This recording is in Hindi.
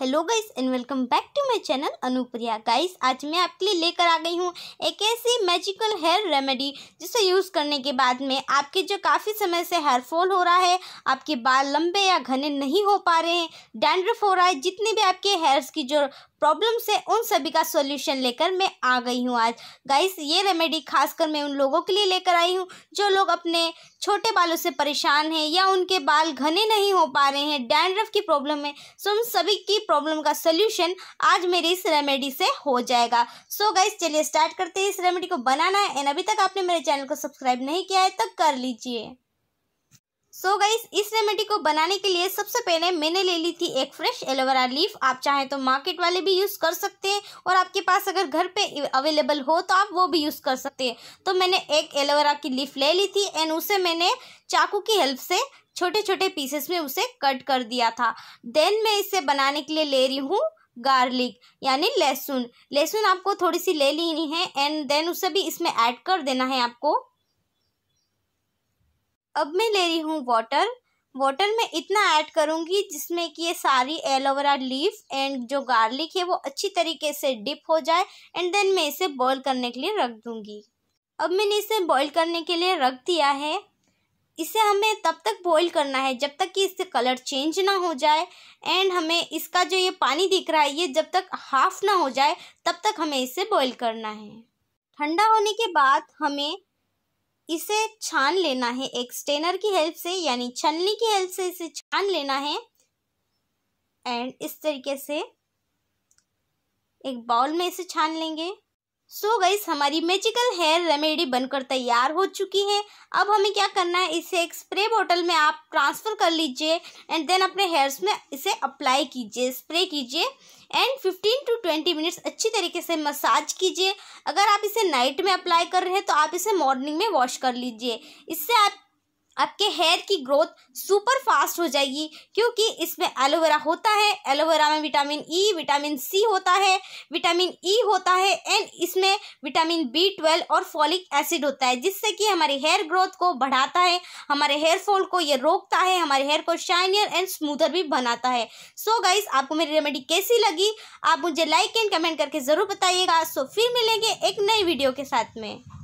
hello guys and welcome back to my channel Anupriya guys आज मैं आपके लिए लेकर आ गई हूँ एक ऐसी मैजिकल हेयर रेमेडी जिसे यूज़ करने के बाद में आपके जो काफ़ी समय से हेयर फॉल हो रहा है आपके बाल लंबे या घने नहीं हो पा रहे हैं डैंड्रफ हो रहा है जितने भी आपके हेयर्स की जो प्रॉब्लम से उन सभी का सॉल्यूशन लेकर मैं आ गई हूँ आज गाइस ये रेमेडी खासकर मैं उन लोगों के लिए लेकर आई हूँ जो लोग अपने छोटे बालों से परेशान हैं या उनके बाल घने नहीं हो पा रहे हैं डैंड्रफ की प्रॉब्लम है सो उन सभी की प्रॉब्लम का सॉल्यूशन आज मेरी इस रेमेडी से हो जाएगा सो गाइस चलिए स्टार्ट करते हैं इस रेमेडी को बनाना है एंड अभी तक आपने मेरे चैनल को सब्सक्राइब नहीं किया है तब तो कर लीजिए सो so गई इस रेमेडी को बनाने के लिए सबसे पहले मैंने ले ली थी एक फ्रेश एलोवेरा लीफ आप चाहें तो मार्केट वाले भी यूज़ कर सकते हैं और आपके पास अगर घर पे अवेलेबल हो तो आप वो भी यूज़ कर सकते हैं तो मैंने एक एलोवेरा की लीफ ले ली थी एंड उसे मैंने चाकू की हेल्प से छोटे छोटे पीसेस में उसे कट कर दिया था देन मैं इसे बनाने के लिए ले रही हूँ गार्लिक यानी लहसुन लहसुन आपको थोड़ी सी ले लेनी है एंड देन उसे भी इसमें ऐड कर देना है आपको अब मैं ले रही हूँ वाटर वाटर में इतना ऐड करूँगी जिसमें कि ये सारी एलोवेरा लीफ एंड जो गार्लिक है वो अच्छी तरीके से डिप हो जाए एंड देन मैं इसे बॉईल करने के लिए रख दूँगी अब मैंने इसे बॉईल करने के लिए रख दिया है इसे हमें तब तक बॉईल करना है जब तक कि इससे कलर चेंज ना हो जाए एंड हमें इसका जो ये पानी दिख रहा है ये जब तक हाफ ना हो जाए तब तक हमें इसे बॉयल करना है ठंडा होने के बाद हमें इसे छान लेना है एक स्टेनर की हेल्प से यानी छलनी की हेल्प से इसे छान लेना है एंड इस तरीके से एक बाउल में इसे छान लेंगे सो so गई हमारी मेजिकल हेयर रेमेडी बनकर तैयार हो चुकी है अब हमें क्या करना है इसे एक स्प्रे बोतल में आप ट्रांसफ़र कर लीजिए एंड देन अपने हेयर्स में इसे अप्लाई कीजिए स्प्रे कीजिए एंड 15 टू 20 मिनट्स अच्छी तरीके से मसाज कीजिए अगर आप इसे नाइट में अप्लाई कर रहे हैं तो आप इसे मॉर्निंग में वॉश कर लीजिए इससे आप आपके हेयर की ग्रोथ सुपर फास्ट हो जाएगी क्योंकि इसमें एलोवेरा होता है एलोवेरा में vitamin E e, vitamin C होता है विटामिन ई e होता है एंड इसमें विटामिन बी ट्वेल्व और फॉलिक एसिड होता है जिससे कि हमारे हेयर ग्रोथ को बढ़ाता है हमारे हेयर फॉल को ये रोकता है हमारे हेयर को शाइनियर एंड स्मूदर भी बनाता है सो so गाइज आपको मेरी रेमेडी कैसी लगी आप मुझे लाइक एंड कमेंट करके ज़रूर बताइएगा सो so, फिर मिलेंगे एक नई वीडियो के साथ में